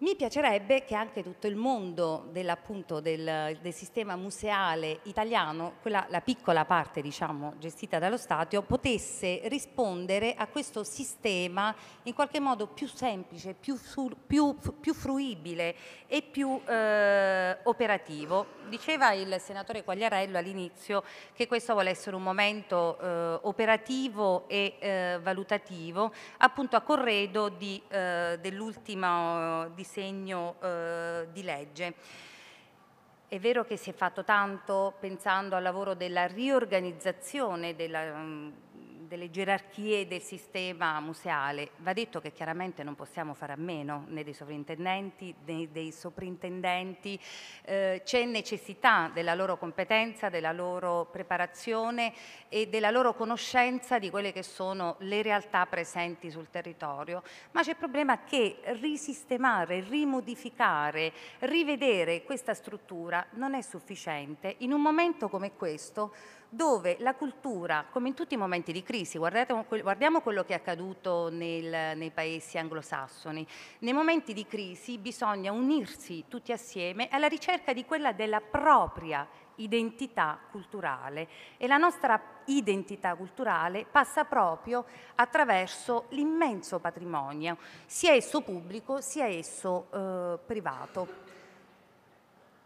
Mi piacerebbe che anche tutto il mondo del, del, sistema museale italiano, quella, la piccola parte diciamo, gestita dallo Stato, potesse rispondere a questo sistema in qualche modo più semplice, più, più, più fruibile e più eh, operativo. Diceva il senatore Quagliarello all'inizio che questo vuole essere un momento eh, operativo e eh, valutativo, appunto a corredo eh, dell'ultima discussione disegno eh, di legge. È vero che si è fatto tanto pensando al lavoro della riorganizzazione della, mm, delle gerarchie del sistema museale. Va detto che chiaramente non possiamo fare a meno né dei sovrintendenti né dei soprintendenti. eh, c'è necessità della loro competenza, della loro preparazione e della loro conoscenza di quelle che sono le realtà presenti sul territorio, ma c'è il problema che risistemare, rimodificare, rivedere questa struttura non è sufficiente in un momento come questo dove la cultura, come in tutti i momenti di crisi, crisi, guardiamo, guardiamo quello che è accaduto nel, nei paesi anglosassoni, nei momenti di crisi bisogna unirsi tutti assieme alla ricerca di quella della propria identità culturale e la nostra identità culturale passa proprio attraverso l'immenso patrimonio, sia esso pubblico sia esso eh, privato.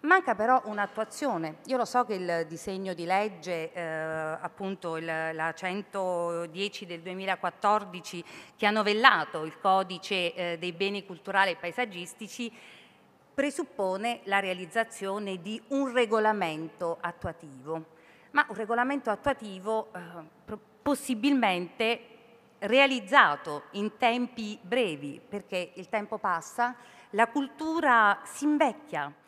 Manca però un'attuazione. Io lo so che il disegno di legge, eh, appunto il, la 110 del 2014, che ha novellato il codice eh, dei beni culturali e paesaggistici, presuppone la realizzazione di un regolamento attuativo, ma un regolamento attuativo eh, possibilmente realizzato in tempi brevi, perché il tempo passa, la cultura si invecchia